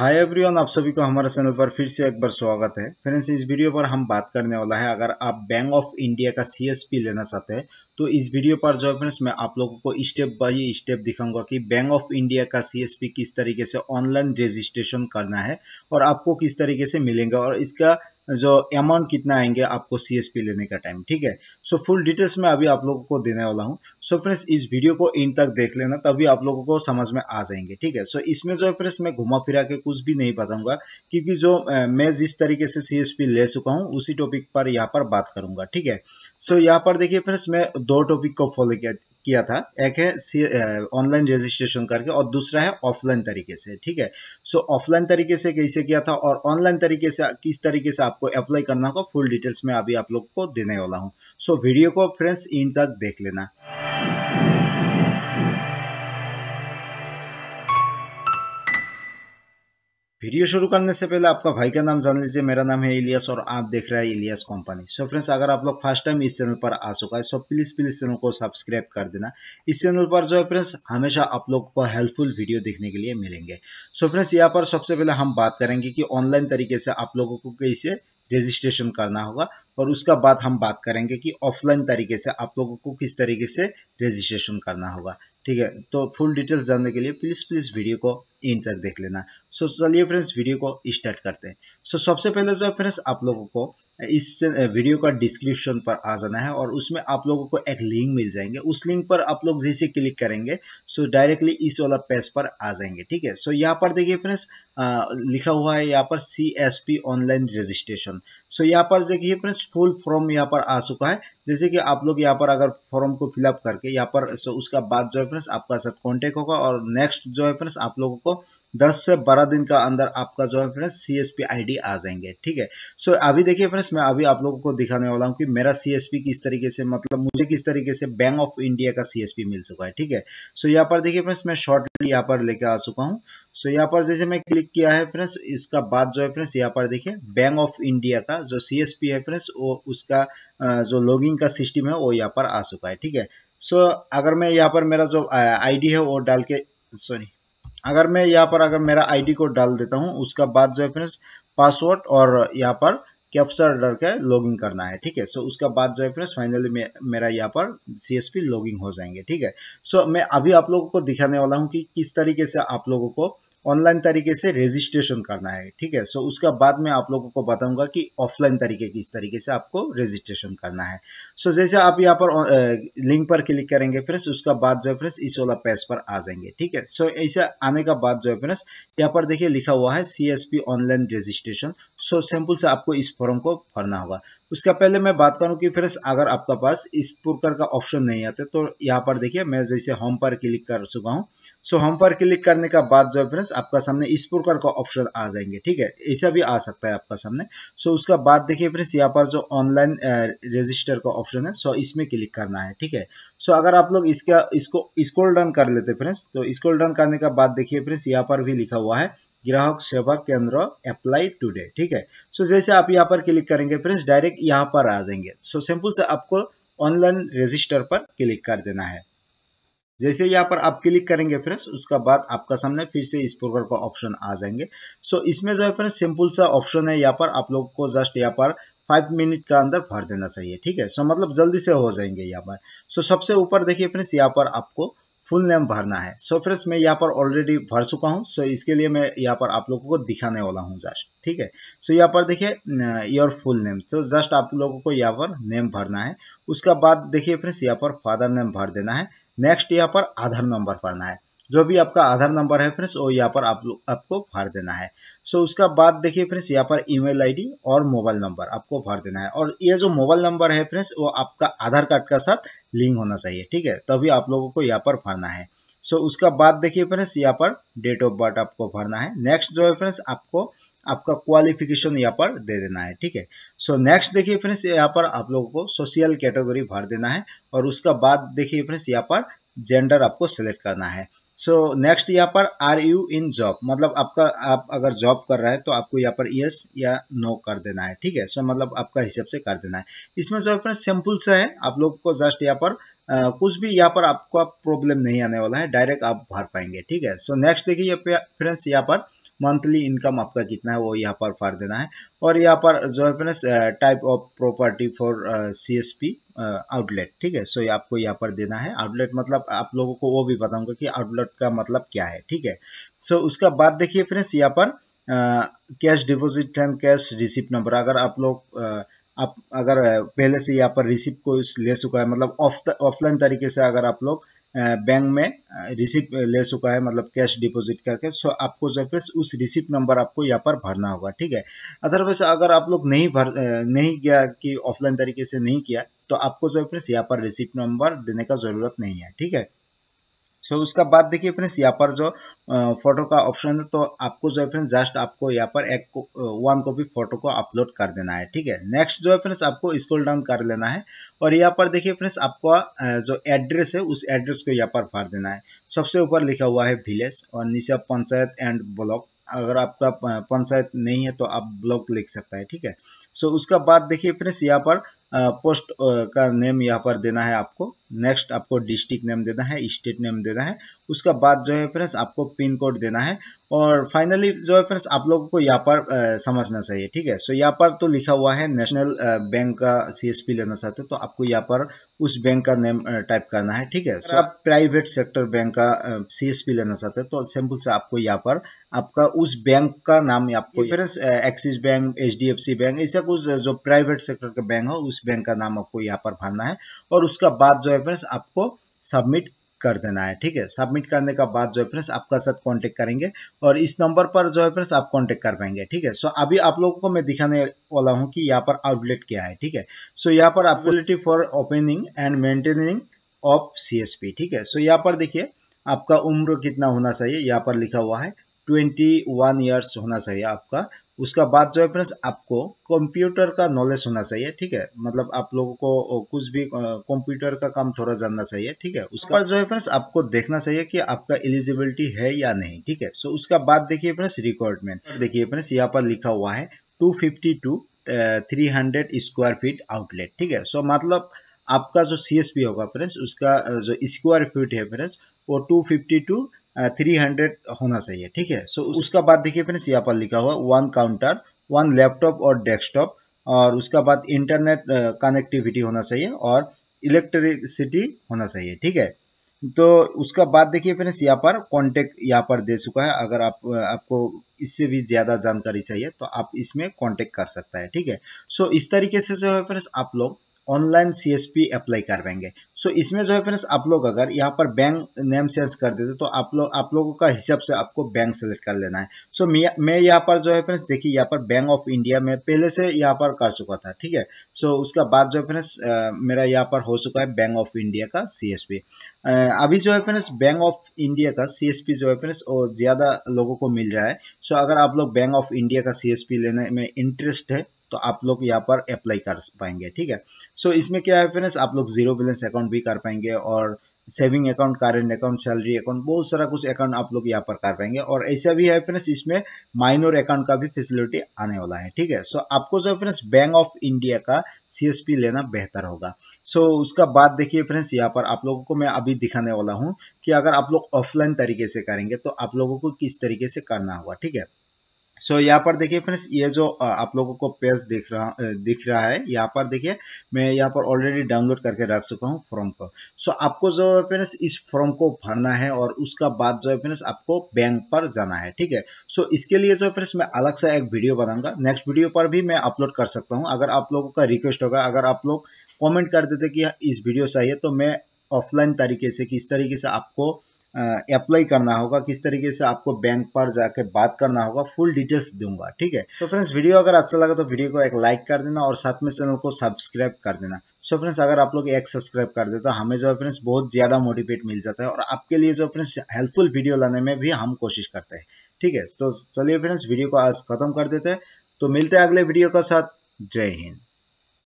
hi everyone आप सभी को हमारे चैनल पर फिर से एक बार स्वागत है फ्रेंड्स इस वीडियो पर हम बात करने वाला है अगर आप बैंक ऑफ इंडिया का सीएसपी लेना चाहते हैं तो इस वीडियो पर जो है फ्रेंड्स मैं आप लोगों को स्टेप बाय स्टेप दिखाऊंगा कि बैंक ऑफ इंडिया का सीएसपी किस तरीके से ऑनलाइन रजिस्ट्रेशन करना है और आपको किस तरीके से मिलेंगे और इसका जो अमाउंट कितना आएंगे आपको सी लेने का टाइम ठीक है सो फुल डिटेल्स में अभी आप लोगों को देने वाला हूँ सो फ्रेंड्स इस वीडियो को इन तक देख लेना तभी आप लोगों को समझ में आ जाएंगे ठीक है सो इसमें जो है फ्रेंड्स मैं घुमा फिरा के कुछ भी नहीं बताऊंगा क्योंकि जो मैं जिस तरीके से सी ले चुका हूँ उसी टॉपिक पर यहाँ पर बात करूंगा ठीक है सो यहाँ पर देखिए फ्रेंड्स मैं दो टॉपिक को फॉलो किया किया था एक है ऑनलाइन रजिस्ट्रेशन करके और दूसरा है ऑफलाइन तरीके से ठीक है सो ऑफलाइन तरीके से कैसे किया था और ऑनलाइन तरीके से किस तरीके से आपको अप्लाई करना होगा फुल डिटेल्स में अभी आप लोग को देने वाला हूँ सो so, वीडियो को फ्रेंड्स इन तक देख लेना वीडियो शुरू करने से पहले आपका भाई का नाम जान लीजिए मेरा नाम है इलियास और आप देख रहे हैं इलियास कंपनी सो फ्रेंड्स अगर आप लोग फर्स्ट टाइम इस चैनल पर आ चुका है सो प्लीज़ प्लीज़ चैनल को सब्सक्राइब कर देना इस चैनल पर जो है फ्रेंड्स हमेशा आप लोग को हेल्पफुल वीडियो देखने के लिए मिलेंगे सो फ्रेंड्स यहाँ पर सबसे पहले हम बात करेंगे कि ऑनलाइन तरीके से आप लोगों को कैसे रजिस्ट्रेशन करना होगा और उसका बाद हम बात करेंगे कि ऑफलाइन तरीके से आप लोगों को किस तरीके से रजिस्ट्रेशन करना होगा ठीक है तो फुल डिटेल्स जानने के लिए प्लीज़ प्लीज़ वीडियो को इन तक देख लेना सो so, चलिए फ्रेंड्स वीडियो को स्टार्ट करते हैं सो so, सबसे पहले जो है फ्रेंड्स आप लोगों को इस वीडियो का डिस्क्रिप्शन पर आ जाना है और उसमें आप लोगों को एक लिंक मिल जाएंगे उस लिंक पर आप लोग जैसे क्लिक करेंगे सो so, डायरेक्टली इस वाला पेज पर आ जाएंगे ठीक है सो so, यहाँ पर देखिए फ्रेंड्स लिखा हुआ है यहाँ पर C S P online registration so यहाँ पर देखिए फ्रेंड्स फुल फॉर्म यहाँ पर आ चुका है जैसे कि आप लोग यहाँ पर अगर फॉर्म को फिलअप करके यहाँ पर उसका बाद जो फ्रेंड्स आपका साथ कॉन्टेक्ट होगा और नेक्स्ट जो है फ्रेंड्स आप लोगों को 10 से 12 दिन का अंदर आपका जो है friends C S P I D आ जाएंगे ठीक है सो अभी देखिए फ्रेंड्स मैं अभी आप लोगों को दिखाने वाला हूँ कि मेरा सी एस पी किस तरीके से मतलब मुझे किस तरीके से बैंक ऑफ इंडिया का सी एस पी मिल चुका है ठीक है सो यहाँ पर देखिए फ्रेंड्स मैं शॉर्टली यहाँ पर लेके आ चुका हूँ सो यहाँ पर जैसे मैं क्लिक किया है फ्रेंड्स इसका बाद जो है फ्रेंड्स यहाँ पर देखिए बैंक ऑफ इंडिया का जो सी एस पी है फ्रेंड्स वो उसका जो लॉगिंग का सिस्टम है वो यहाँ पर आ चुका है ठीक है सो so, अगर मैं यहाँ पर मेरा जो आईडी है वो डाल के सॉरी अगर मैं यहाँ पर अगर मेरा आईडी को डाल देता हूँ उसका बाद जो है फ्रेंड्स पासवर्ड और यहाँ पर कैप्चर डर के लॉगिंग करना है ठीक है सो उसका बाद जो है फ्रेंड्स फाइनली मेरा यहाँ पर सी एस पी लॉगिंग हो जाएंगे ठीक है सो मैं अभी आप लोगों को दिखाने वाला हूँ कि किस तरीके से आप लोगों को ऑनलाइन तरीके से रजिस्ट्रेशन करना है ठीक है सो उसका बाद में आप लोगों को बताऊंगा कि ऑफलाइन तरीके किस तरीके से आपको रजिस्ट्रेशन करना है सो so, जैसे आप यहाँ पर लिंक पर क्लिक करेंगे फ्रेंड्स उसका बाद जो है फ्रेंड्स इस वाला पेज पर आ जाएंगे ठीक है सो so, ऐसे आने का बाद जो है फ्रेंड्स यहाँ पर देखिए लिखा हुआ है C S P online registration so sample से आपको इस फॉर्म को भरना होगा उसका पहले मैं बात करूं कि फ्रेंड्स अगर आपका पास इस प्रकार का ऑप्शन नहीं आता तो यहाँ पर देखिए मैं जैसे होम पर क्लिक कर चुका हूँ सो होम पर क्लिक करने का बाद जो है फ्रेंड्स प्लस आपका सामने इस प्रकार का ऑप्शन आ जाएंगे ठीक है ऐसा भी आ सकता है आपका सामने सो उसका बाद देखिए फ्रेंड्स यहाँ पर जो ऑनलाइन रजिस्टर का ऑप्शन है सो इसमें क्लिक करना है ठीक है सो अगर आप लोग इसका इसको स्कोल डन कर लेते फ्रेंड्स तो स्कोल डन करने का बाद देखिए फ्रेंड्स यहाँ पर भी लिखा हुआ है ग्राहक सेवा केंद्र अप्लाई टुडे ठीक है सो जैसे आप यहाँ पर क्लिक करेंगे फ्रेंड्स डायरेक्ट यहाँ पर आ जाएंगे सो सिंपल से आपको ऑनलाइन रजिस्टर पर क्लिक कर देना है जैसे यहाँ पर आप क्लिक करेंगे फ्रेंड्स उसका बाद आपका सामने फिर से इस प्रकार का ऑप्शन आ जाएंगे सो so, इसमें जो है फ्रेंड्स सिंपल सा ऑप्शन है यहाँ पर आप लोग को जस्ट यहाँ पर फाइव मिनट का अंदर भर देना चाहिए ठीक है सो so, मतलब जल्दी से हो जाएंगे यहाँ पर सो so, सबसे ऊपर देखिए फ्रेंड्स यहाँ पर आपको फुल नेम भरना है सो so, फ्रेंड्स मैं यहाँ पर ऑलरेडी भर चुका हूँ सो so, इसके लिए मैं यहाँ पर आप लोगों को दिखाने वाला हूँ जस्ट ठीक है सो so, यहाँ पर देखिए योर फुल नेम तो जस्ट आप लोगों को यहाँ पर नेम भरना है उसका बाद देखिए फ्रेंड्स यहाँ पर फादर नेम भर देना है नेक्स्ट यहाँ पर आधार नंबर भरना है जो भी आपका आधार नंबर है फ्रेंड्स वो यहाँ पर आप लोग आपको भर देना है सो so, उसका बाद देखिए फ्रेंड्स यहाँ पर ईमेल आईडी और मोबाइल नंबर आपको भर देना है और ये जो मोबाइल नंबर है फ्रेंड्स वो आपका आधार कार्ड का साथ लिंक होना चाहिए ठीक है तभी आप लोगों को यहाँ पर भरना है सो so, उसका बाद देखिए फ्रेंड्स यहाँ पर डेट ऑफ बर्थ आपको भरना है नेक्स्ट जो है फ्रेंड्स आपको आपका क्वालिफिकेशन यहाँ पर दे देना है ठीक है सो नेक्स्ट देखिए फ्रेंड्स यहाँ पर आप लोगों को सोशल कैटेगरी भर देना है और उसका बाद देखिए फ्रेंड्स यहाँ पर जेंडर आपको सेलेक्ट करना है सो नेक्स्ट यहाँ पर आर यू इन जॉब मतलब आपका आप अगर जॉब कर रहा है तो आपको यहाँ पर यस या नो कर देना है ठीक है सो so, मतलब आपका हिसाब से कर देना है इसमें जो है सिंपल सा है आप लोग को जस्ट यहाँ पर आ, कुछ भी यहाँ पर आपको प्रॉब्लम नहीं आने वाला है डायरेक्ट आप भर पाएंगे ठीक है सो नेक्स्ट देखिए फ्रेंड्स यहाँ पर मंथली इनकम आपका कितना है वो यहाँ पर फाड़ देना है और यहाँ पर जो है अपने type of property for C S P outlet ठीक है सो आपको यहाँ पर देना है आउटलेट मतलब आप लोगों को वो भी बताऊंगा कि आउटलेट का मतलब क्या है ठीक है सो उसका बाद देखिए फ्रेंड्स यहाँ पर cash deposit and cash receipt number अगर आप लोग आप अगर पहले से यहाँ पर रिसिप्ट को ले चुका है मतलब ऑफलाइन तरीके से अगर आप लोग बैंक में रिसिप्ट ले चुका है मतलब कैश डिपॉजिट करके सो आपको जो है उस रिसिप्ट नंबर आपको यहाँ पर भरना होगा ठीक है अदरवाइज अगर आप लोग नहीं भर नहीं किया कि ऑफलाइन तरीके से नहीं किया तो आपको जो है यहाँ पर रिसिप्ट नंबर देने का ज़रूरत नहीं है ठीक है सो so, उसका बाद देखिए फ्रेंड्स यहाँ पर जो फोटो का ऑप्शन है तो आपको जो है फ्रेंड्स जस्ट आपको यहाँ पर एक वन कॉपी फोटो को अपलोड कर देना है ठीक है नेक्स्ट जो है फ्रेंड्स आपको स्क्रॉल डाउन कर लेना है और यहाँ पर देखिए फ्रेंड्स आपका जो एड्रेस है उस एड्रेस को यहाँ पर भर देना है सबसे ऊपर लिखा हुआ है विलेज और नीचे पंचायत एंड ब्लॉक अगर आपका पंचायत नहीं है तो आप ब्लॉक लिख सकता है ठीक है सो so, उसका बाद देखिए फ्रेंड्स यहाँ पर पोस्ट का नेम यहाँ पर देना है आपको नेक्स्ट आपको डिस्ट्रिक्ट नेम देना है स्टेट नेम देना है उसका बाद जो है फ्रेंड्स आपको पिन कोड देना है और फाइनली जो है फ्रेंड्स आप लोगों को यहाँ पर समझना चाहिए ठीक है सो यहाँ पर तो लिखा हुआ है नेशनल बैंक का सी लेना चाहते हो तो आपको यहाँ पर उस बैंक का नेम टाइप करना है ठीक है सो आप प्राइवेट सेक्टर बैंक का सी लेना चाहते हो तो सिंपल से आपको यहाँ पर आपका उस बैंक का नाम आपको friends Axis bank H bank ऐसा कुछ जो प्राइवेट सेक्टर का बैंक हो उस बैंक का नाम आपको यहाँ पर भरना है और उसका बाद जो है फ्रेंड्स आपको सबमिट कर देना है ठीक है सबमिट करने का बाद जो है फ्रेंड्स आपका साथ कांटेक्ट करेंगे और इस नंबर पर जो है फ्रेंड्स आप कांटेक्ट कर पाएंगे ठीक है सो अभी आप लोगों को मैं दिखाने वाला हूँ कि यहाँ पर आउटलेट क्या है ठीक है सो यहाँ पर ability for opening and maintaining of C ठीक है सो यहाँ पर देखिए आपका उम्र कितना होना चाहिए यहाँ पर लिखा हुआ है ट्वेंटी वन ईयर्स होना चाहिए आपका उसका बाद जो है फ्रेंड्स आपको कंप्यूटर का नॉलेज होना चाहिए ठीक है मतलब आप लोगों को कुछ भी कंप्यूटर का काम थोड़ा जानना चाहिए ठीक है उसका जो है फ्रेंड्स आपको देखना चाहिए कि आपका एलिजिबिलिटी है या नहीं ठीक है सो उसका बाद देखिए फ्रेंड्स रिक्वायरमेंट देखिए फ्रेंड्स यहाँ पर लिखा हुआ है two fifty two three hundred square feet outlet ठीक है सो मतलब आपका जो सी होगा फ्रेंड्स उसका जो स्क्वायर फीट है फ्रेंड्स वो two fifty two three hundred होना चाहिए ठीक है सो उसका बाद देखिए फ्रेंड्स यहाँ पर लिखा हुआ वन काउंटर वन लैपटॉप और डेस्कटॉप और उसका बाद इंटरनेट कनेक्टिविटी होना चाहिए और इलेक्ट्रिसिटी होना चाहिए ठीक है तो उसका बाद देखिए फ्रेंड्स यहाँ पर कॉन्टेक्ट यहाँ पर दे चुका है अगर आप आपको इससे भी ज़्यादा जानकारी चाहिए तो आप इसमें कॉन्टेक्ट कर सकता है ठीक है सो इस तरीके से जो है फ्रेंड्स आप लोग ऑनलाइन सीएसपी अप्लाई करवाएंगे सो so, इसमें जो है फ्रेंड्स आप लोग अगर यहाँ पर बैंक नेम चेंज कर देते तो आप लोग आप लोगों का हिसाब से आपको बैंक सेलेक्ट कर लेना है सो so, मैं यहाँ पर जो है फ्रेंड्स देखिए यहाँ पर बैंक ऑफ इंडिया में पहले से यहाँ पर कर चुका था ठीक है सो so, उसका बाद जो है फ्रेंड्स मेरा यहाँ पर हो चुका है बैंक ऑफ इंडिया का सी अभी जो है फ्रेंड्स बैंक ऑफ इंडिया का सी जो है फ्रेंड्स ज़्यादा लोगों को मिल रहा है सो so, अगर आप लोग बैंक ऑफ इंडिया का सी लेने में इंटरेस्ट है तो आप लोग यहाँ पर अप्लाई कर पाएंगे ठीक है सो so, इसमें क्या है फ्रेंड्स आप लोग जीरो बैलेंस अकाउंट भी कर पाएंगे और saving account current account salary account बहुत सारा कुछ अकाउंट आप लोग यहाँ पर कर पाएंगे और ऐसा भी है फ्रेंड्स इसमें माइनर अकाउंट का भी फैसिलिटी आने वाला है ठीक है सो आपको जो फ्रेंड्स बैंक ऑफ इंडिया का सी लेना बेहतर होगा सो so, उसका बाद देखिए फ्रेंड्स यहाँ पर आप लोगों को मैं अभी दिखाने वाला हूँ कि अगर आप लोग ऑफलाइन तरीके से करेंगे तो आप लोगों को किस तरीके से करना होगा ठीक है सो so, यहाँ पर देखिए फ्रेंड्स ये जो आप लोगों को पेज दिख रहा दिख रहा है यहाँ पर देखिए मैं यहाँ पर ऑलरेडी डाउनलोड करके रख चुका हूँ फॉर्म को सो so, आपको जो है फ्रेंड्स इस फॉर्म को भरना है और उसका बाद जो है फ्रेंड्स आपको बैंक पर जाना है ठीक है सो so, इसके लिए जो है फ्रेंड्स मैं अलग से एक वीडियो बनाऊंगा नेक्स्ट वीडियो पर भी मैं अपलोड कर सकता हूँ अगर आप लोगों का रिक्वेस्ट होगा अगर आप लोग कॉमेंट कर देते कि इस वीडियो चाहिए तो मैं ऑफलाइन तरीके से किस तरीके से आपको अप्लाई करना होगा किस तरीके से आपको बैंक पर जाके बात करना होगा फुल डिटेल्स दूंगा ठीक है सो फ्रेंड्स वीडियो अगर अच्छा लगा तो वीडियो को एक लाइक कर देना और साथ में चैनल को सब्सक्राइब कर देना सो so फ्रेंड्स अगर आप लोग एक सब्सक्राइब कर दे तो हमें जो है फ्रेंड्स बहुत ज़्यादा मोटिवेट मिल जाता है और आपके लिए जो फ्रेंड्स हेल्पफुल वीडियो लाने में भी हम कोशिश करते हैं ठीक है तो चलिए फ्रेंड्स वीडियो को आज खत्म कर देते हैं तो मिलते हैं अगले वीडियो के साथ जय हिंद